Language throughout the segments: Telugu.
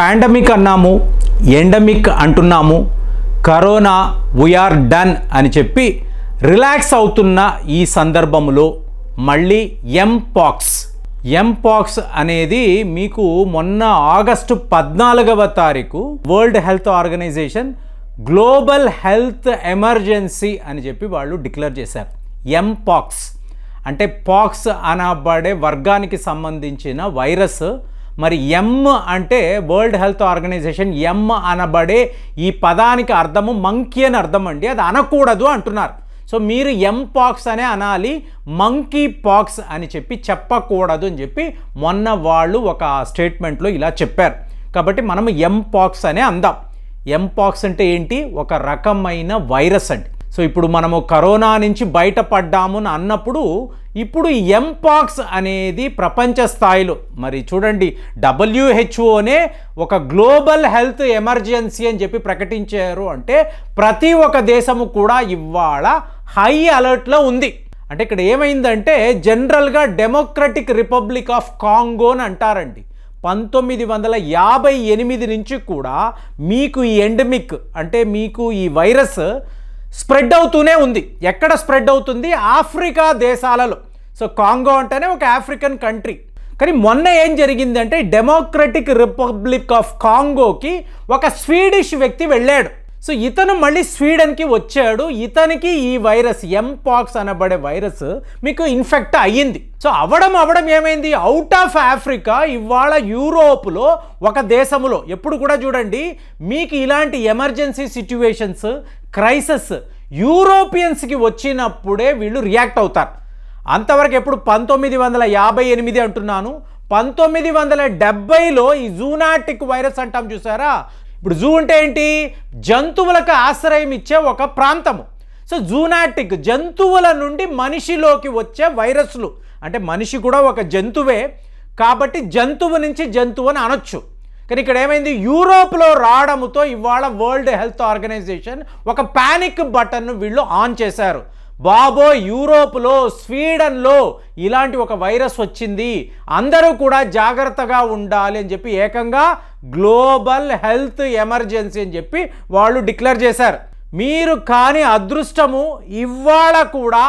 పాండమిక్ అన్నాము ఎండమిక్ అంటున్నాము కరోనా వీఆర్ డన్ అని చెప్పి రిలాక్స్ అవుతున్న ఈ సందర్భంలో మళ్ళీ ఎంపాక్స్ ఎంపాక్స్ అనేది మీకు మొన్న ఆగస్టు పద్నాలుగవ తారీఖు world health organization global health emergency అని చెప్పి వాళ్ళు డిక్లేర్ చేశారు ఎంపాక్స్ అంటే పాక్స్ అనబడే వర్గానికి సంబంధించిన వైరస్ మరి ఎమ్ అంటే వరల్డ్ హెల్త్ ఆర్గనైజేషన్ ఎమ్ అనబడే ఈ పదానికి అర్థము మంకీ అని అర్థం అండి అది అనకూడదు అంటున్నారు సో మీరు ఎం పాక్స్ అనే అనాలి మంకీ పాక్స్ అని చెప్పి చెప్పకూడదు అని చెప్పి మొన్న వాళ్ళు ఒక స్టేట్మెంట్లో ఇలా చెప్పారు కాబట్టి మనం ఎం పాక్స్ అనే అందాం ఎం పాక్స్ అంటే ఏంటి ఒక రకమైన వైరస్ అండి సో ఇప్పుడు మనము కరోనా నుంచి బయటపడ్డాము అని అన్నప్పుడు ఇప్పుడు ఎంపాక్స్ అనేది ప్రపంచ స్థాయిలో మరి చూడండి డబ్ల్యూహెచ్ఓనే ఒక గ్లోబల్ హెల్త్ ఎమర్జెన్సీ అని చెప్పి ప్రకటించారు అంటే ప్రతి ఒక్క దేశము కూడా ఇవాళ హై అలర్ట్లో ఉంది అంటే ఇక్కడ ఏమైందంటే జనరల్గా డెమోక్రటిక్ రిపబ్లిక్ ఆఫ్ కాంగో అని అంటారండి పంతొమ్మిది వందల యాభై ఎనిమిది నుంచి కూడా మీకు ఈ ఎండమిక్ అంటే మీకు ఈ వైరస్ స్ప్రెడ్ అవుతూనే ఉంది ఎక్కడ స్ప్రెడ్ అవుతుంది ఆఫ్రికా దేశాలలో సో కాంగో అంటేనే ఒక ఆఫ్రికన్ కంట్రీ కానీ మొన్న ఏం జరిగిందంటే డెమోక్రటిక్ రిపబ్లిక్ ఆఫ్ కాంగోకి ఒక స్వీడిష్ వ్యక్తి వెళ్ళాడు సో ఇతను మళ్ళీ స్వీడన్కి వచ్చాడు ఇతనికి ఈ వైరస్ ఎంపాక్స్ అనబడే వైరస్ మీకు ఇన్ఫెక్ట్ అయ్యింది సో అవడం అవడం ఏమైంది అవుట్ ఆఫ్ ఆఫ్రికా ఇవాళ యూరోప్లో ఒక దేశములో ఎప్పుడు కూడా చూడండి మీకు ఇలాంటి ఎమర్జెన్సీ సిచ్యువేషన్స్ క్రైసిస్ యూరోపియన్స్కి వచ్చినప్పుడే వీళ్ళు రియాక్ట్ అవుతారు అంతవరకు ఎప్పుడు పంతొమ్మిది వందల యాభై ఎనిమిది అంటున్నాను పంతొమ్మిది వందల డెబ్బైలో ఈ జూనాటిక్ వైరస్ అంటాం చూసారా ఇప్పుడు జూ అంటే ఏంటి జంతువులకు ఆశ్రయం ఇచ్చే ఒక ప్రాంతము సో జూనాటిక్ జంతువుల నుండి మనిషిలోకి వచ్చే వైరస్లు అంటే మనిషి కూడా ఒక జంతువే కాబట్టి జంతువు నుంచి జంతువు అని అనొచ్చు కానీ ఇక్కడ ఏమైంది యూరోప్లో రావడంతో ఇవాళ వరల్డ్ హెల్త్ ఆర్గనైజేషన్ ఒక ప్యానిక్ బటన్ను వీళ్ళు ఆన్ చేశారు బాబో యూరోప్లో స్వీడన్లో ఇలాంటి ఒక వైరస్ వచ్చింది అందరూ కూడా జాగ్రత్తగా ఉండాలి అని చెప్పి ఏకంగా గ్లోబల్ హెల్త్ ఎమర్జెన్సీ అని చెప్పి వాళ్ళు డిక్లేర్ చేశారు మీరు కానీ అదృష్టము ఇవాళ కూడా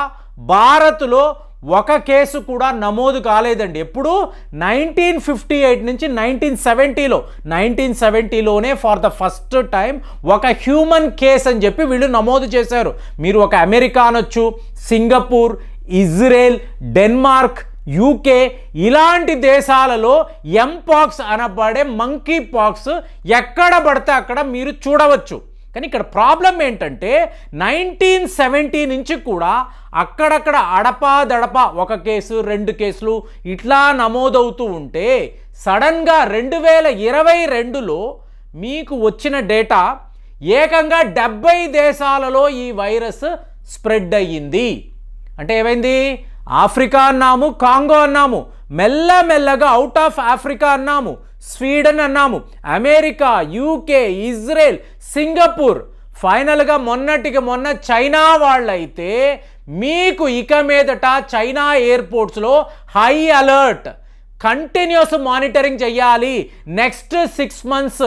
భారత్లో ఒక కేసు కూడా నమోదు కాలేదండి ఎప్పుడు నైన్టీన్ ఫిఫ్టీ ఎయిట్ నుంచి నైన్టీన్ సెవెంటీలో నైన్టీన్ సెవెంటీలోనే ఫర్ ద ఫస్ట్ టైం ఒక హ్యూమన్ కేస్ అని చెప్పి వీళ్ళు నమోదు చేశారు మీరు ఒక అమెరికా అనొచ్చు సింగపూర్ ఇజ్రాయెల్ డెన్మార్క్ యూకే ఇలాంటి దేశాలలో ఎంపాక్స్ అనబడే మంకీ పాక్స్ ఎక్కడ పడితే అక్కడ మీరు చూడవచ్చు కానీ ఇక్కడ ప్రాబ్లం ఏంటంటే నైన్టీన్ సెవెంటీ నుంచి కూడా అక్కడక్కడ అడపా దడప ఒక కేసు రెండు కేసులు ఇట్లా నమోదవుతూ ఉంటే సడన్గా రెండు వేల ఇరవై రెండులో మీకు వచ్చిన డేటా ఏకంగా డెబ్బై దేశాలలో ఈ వైరస్ స్ప్రెడ్ అయ్యింది అంటే ఏమైంది ఆఫ్రికా అన్నాము కాంగో అన్నాము మెల్లమెల్లగా అవుట్ ఆఫ్ ఆఫ్రికా అన్నాము స్వీడన్ అన్నాము అమెరికా యూకే ఇజ్రాయెల్ సింగపూర్ ఫైనల్గా మొన్నటికి మొన్న చైనా వాళ్ళైతే మీకు ఇక మీదట చైనా ఎయిర్పోర్ట్స్లో హై అలర్ట్ కంటిన్యూస్ మానిటరింగ్ చేయాలి నెక్స్ట్ సిక్స్ మంత్స్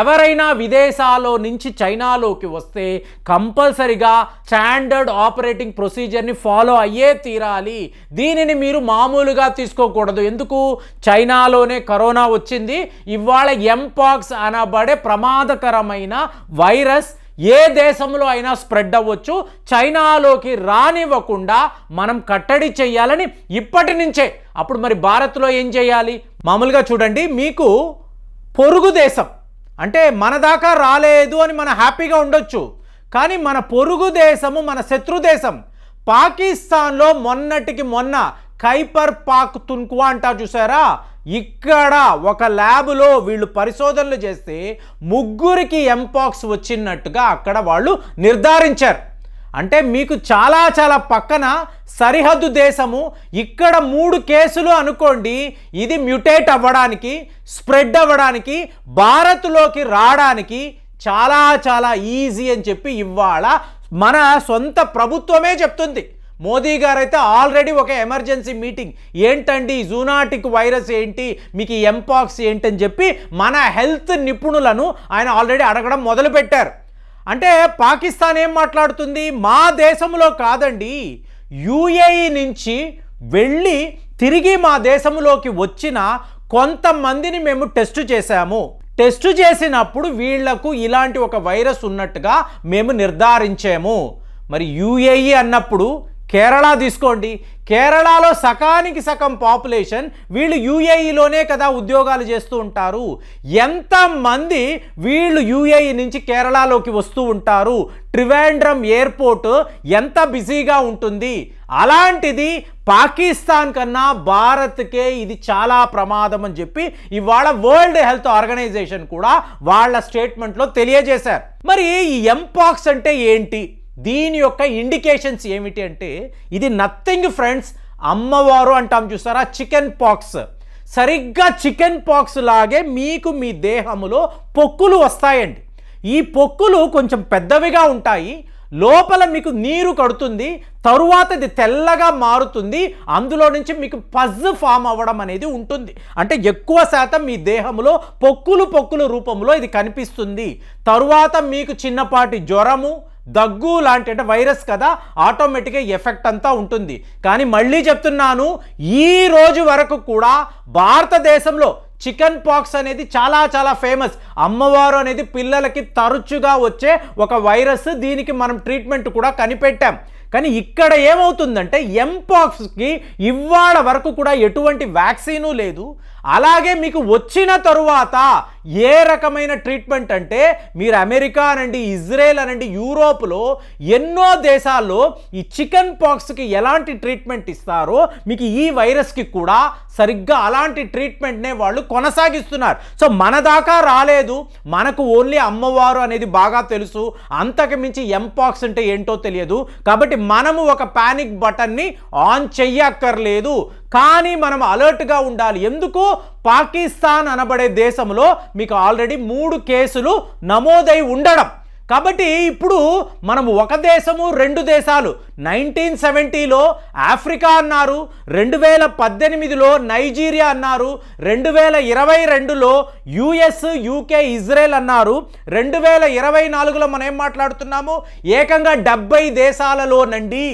ఎవరైనా విదేశాల్లో నుంచి చైనాలోకి వస్తే కంపల్సరిగా స్టాండర్డ్ ఆపరేటింగ్ ప్రొసీజర్ని ఫాలో అయ్యే తీరాలి దీనిని మీరు మామూలుగా తీసుకోకూడదు ఎందుకు చైనాలోనే కరోనా వచ్చింది ఇవాళ ఎంపాక్స్ అనబడే ప్రమాదకరమైన వైరస్ ఏ దేశంలో అయినా స్ప్రెడ్ అవ్వచ్చు చైనాలోకి రానివ్వకుండా మనం కట్టడి చేయాలని ఇప్పటి నుంచే అప్పుడు మరి భారత్లో ఏం చేయాలి మామూలుగా చూడండి మీకు పొరుగు దేశం అంటే మన దాకా రాలేదు అని మన హ్యాపీగా ఉండొచ్చు కానీ మన పొరుగు దేశము మన శత్రు దేశం పాకిస్తాన్లో మొన్నటికి మొన్న ఖైపర్ పాక్ తున్కువా అంటారు చూసారా ఇక్కడ ఒక ల్యాబ్లో వీళ్ళు పరిశోధనలు చేస్తే ముగ్గురికి ఎంపాక్స్ వచ్చినట్టుగా అక్కడ వాళ్ళు నిర్ధారించారు అంటే మీకు చాలా చాలా పక్కన సరిహద్దు దేశము ఇక్కడ మూడు కేసులు అనుకోండి ఇది మ్యుటేట్ అవ్వడానికి స్ప్రెడ్ అవ్వడానికి భారత్లోకి రావడానికి చాలా చాలా ఈజీ అని చెప్పి ఇవాళ మన సొంత ప్రభుత్వమే చెప్తుంది మోదీ గారు అయితే ఆల్రెడీ ఒక ఎమర్జెన్సీ మీటింగ్ ఏంటండి జూనాటిక్ వైరస్ ఏంటి మీకు ఎంపాక్స్ ఏంటని చెప్పి మన హెల్త్ నిపుణులను ఆయన ఆల్రెడీ అడగడం మొదలుపెట్టారు అంటే పాకిస్తాన్ ఏం మాట్లాడుతుంది మా దేశంలో కాదండి యుఏఈ నుంచి వెళ్ళి తిరిగి మా దేశంలోకి వచ్చిన కొంతమందిని మేము టెస్ట్ చేశాము టెస్ట్ చేసినప్పుడు వీళ్లకు ఇలాంటి ఒక వైరస్ ఉన్నట్టుగా మేము నిర్ధారించాము మరి యుఏఈ అన్నప్పుడు కేరళ తీసుకోండి కేరళలో సకానికి సగం పాపులేషన్ వీళ్ళు యూఏఈలోనే కదా ఉద్యోగాలు చేస్తూ ఉంటారు ఎంతమంది వీళ్ళు యూఏఈ నుంచి కేరళలోకి వస్తూ ఉంటారు త్రివేండ్రం ఎయిర్పోర్ట్ ఎంత బిజీగా ఉంటుంది అలాంటిది పాకిస్తాన్ కన్నా భారత్కే ఇది చాలా ప్రమాదం అని చెప్పి ఇవాళ వరల్డ్ హెల్త్ ఆర్గనైజేషన్ కూడా వాళ్ళ స్టేట్మెంట్లో తెలియజేశారు మరి ఈ ఎంపాక్స్ అంటే ఏంటి దీని యొక్క ఇండికేషన్స్ ఏమిటి అంటే ఇది నథింగ్ ఫ్రెండ్స్ అమ్మవారు అంటాం చూసారా చికెన్ పాక్స్ సరిగ్గా చికెన్ పాక్స్ లాగే మీకు మీ దేహములో పొక్కులు వస్తాయండి ఈ పొక్కులు కొంచెం పెద్దవిగా ఉంటాయి లోపల మీకు నీరు కడుతుంది తరువాత ఇది తెల్లగా మారుతుంది అందులో నుంచి మీకు పజ్ ఫామ్ అవ్వడం అనేది ఉంటుంది అంటే ఎక్కువ శాతం మీ దేహంలో పొక్కులు పొక్కులు రూపంలో ఇది కనిపిస్తుంది తరువాత మీకు చిన్నపాటి జ్వరము దగ్గు లాంటి అంటే వైరస్ కదా ఆటోమేటిక్గా ఎఫెక్ట్ అంతా ఉంటుంది కానీ మళ్ళీ చెప్తున్నాను ఈ రోజు వరకు కూడా భారతదేశంలో చికెన్ పాక్స్ అనేది చాలా చాలా ఫేమస్ అమ్మవారు అనేది పిల్లలకి తరచుగా వచ్చే ఒక వైరస్ దీనికి మనం ట్రీట్మెంట్ కూడా కనిపెట్టాం కానీ ఇక్కడ ఏమవుతుందంటే ఎంపాక్స్కి ఇవాళ వరకు కూడా ఎటువంటి వ్యాక్సిను లేదు అలాగే మీకు వచ్చిన తరువాత ఏ రకమైన ట్రీట్మెంట్ అంటే మీరు అమెరికా అనండి ఇజ్రాయెల్ అనండి యూరోప్లో ఎన్నో దేశాల్లో ఈ చికెన్ పాక్స్కి ఎలాంటి ట్రీట్మెంట్ ఇస్తారో మీకు ఈ వైరస్కి కూడా సరిగ్గా అలాంటి ట్రీట్మెంట్నే వాళ్ళు కొనసాగిస్తున్నారు సో మన దాకా రాలేదు మనకు ఓన్లీ అమ్మవారు అనేది బాగా తెలుసు అంతకు మించి ఎంపాక్స్ అంటే ఏంటో తెలియదు కాబట్టి మనము ఒక పానిక్ బటన్ని ఆన్ చెయ్యక్కర్లేదు కానీ మనం అలర్ట్గా ఉండాలి ఎందుకు పాకిస్తాన్ అనబడే దేశంలో మీకు ఆల్రెడీ మూడు కేసులు నమోదై ఉండడం కాబట్టి ఇప్పుడు మనం ఒక దేశము రెండు దేశాలు నైన్టీన్ సెవెంటీలో ఆఫ్రికా అన్నారు రెండు వేల పద్దెనిమిదిలో నైజీరియా అన్నారు రెండు వేల ఇరవై రెండులో యుఎస్ యూకే ఇజ్రాయెల్ అన్నారు రెండు వేల ఇరవై నాలుగులో మనం ఏం మాట్లాడుతున్నాము ఏకంగా డెబ్బై దేశాలలోనండి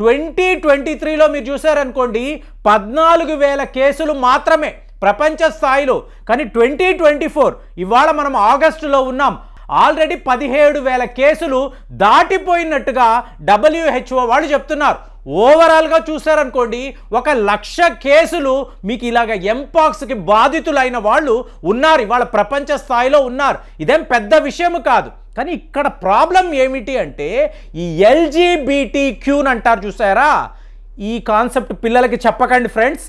ట్వంటీ ట్వంటీ త్రీలో మీరు చూసారనుకోండి పద్నాలుగు వేల కేసులు మాత్రమే ప్రపంచ స్థాయిలో కానీ ట్వంటీ ట్వంటీ ఫోర్ ఇవాళ మనం ఆగస్టులో ఉన్నాం ఆల్రెడీ పదిహేడు వేల కేసులు దాటిపోయినట్టుగా డబ్ల్యూహెచ్ఓ వాళ్ళు చెప్తున్నారు ఓవరాల్గా చూశారనుకోండి ఒక లక్ష కేసులు మీకు ఇలాగ ఎంపాక్స్కి బాధితులైన వాళ్ళు ఉన్నారు ఇవాళ ప్రపంచ స్థాయిలో ఉన్నారు ఇదేం పెద్ద విషయం కాదు కానీ ఇక్కడ ప్రాబ్లం ఏమిటి అంటే ఈ ఎల్జీబీటీ క్యూని అంటారు చూసారా ఈ కాన్సెప్ట్ పిల్లలకి చెప్పకండి ఫ్రెండ్స్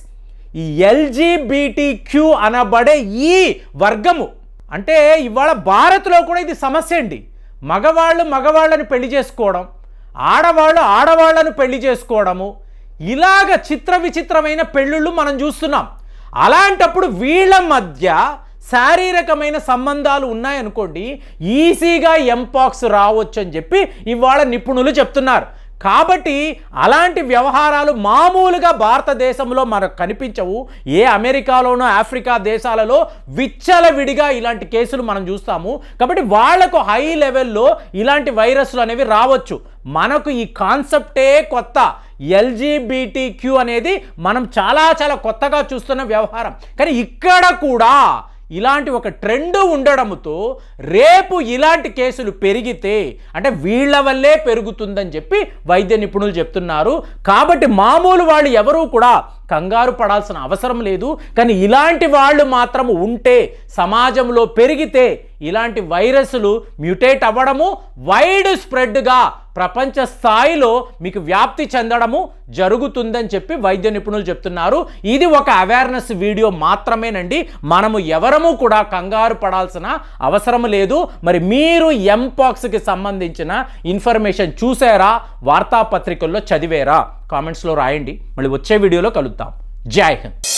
ఈ ఎల్జీబీటీ క్యూ అనబడే ఈ వర్గము అంటే ఇవాళ భారత్లో కూడా ఇది సమస్య అండి మగవాళ్ళు మగవాళ్ళని పెళ్లి చేసుకోవడం ఆడవాళ్ళు ఆడవాళ్ళను పెళ్లి చేసుకోవడము ఇలాగ చిత్ర విచిత్రమైన పెళ్ళిళ్ళు మనం చూస్తున్నాం అలాంటప్పుడు వీళ్ళ మధ్య శారీరకమైన సంబంధాలు ఉన్నాయనుకోండి ఈజీగా ఎంపాక్స్ రావచ్చు అని చెప్పి ఇవాళ నిపుణులు చెప్తున్నారు కాబట్టి అలాంటి వ్యవహారాలు మామూలుగా భారతదేశంలో మనకు కనిపించవు ఏ అమెరికాలోనో ఆఫ్రికా దేశాలలో విచ్చలవిడిగా ఇలాంటి కేసులు మనం చూస్తాము కాబట్టి వాళ్లకు హై లెవెల్లో ఇలాంటి వైరస్లు అనేవి రావచ్చు మనకు ఈ కాన్సెప్టే కొత్త ఎల్జీబీటీ అనేది మనం చాలా చాలా కొత్తగా చూస్తున్న వ్యవహారం కానీ ఇక్కడ కూడా ఇలాంటి ఒక ట్రెండ్ ఉండడంతో రేపు ఇలాంటి కేసులు పెరిగితే అంటే వీళ్ల వల్లే పెరుగుతుందని చెప్పి వైద్య నిపుణులు చెప్తున్నారు కాబట్టి మామూలు వాళ్ళు ఎవరూ కూడా కంగారు పడాల్సిన అవసరం లేదు కానీ ఇలాంటి వాళ్ళు మాత్రం ఉంటే సమాజంలో పెరిగితే ఇలాంటి వైరస్లు మ్యూటేట్ అవ్వడము వైడ్ స్ప్రెడ్గా ప్రపంచ స్థాయిలో మీకు వ్యాప్తి చెందడము జరుగుతుందని చెప్పి వైద్య నిపుణులు చెప్తున్నారు ఇది ఒక అవేర్నెస్ వీడియో మాత్రమేనండి మనము ఎవరము కూడా కంగారు పడాల్సిన అవసరం లేదు మరి మీరు ఎంపాక్స్కి సంబంధించిన ఇన్ఫర్మేషన్ చూసారా వార్తాపత్రికల్లో చదివేరా కామెంట్స్లో రాయండి మళ్ళీ వచ్చే వీడియోలో కలుద్దాం జై హింద్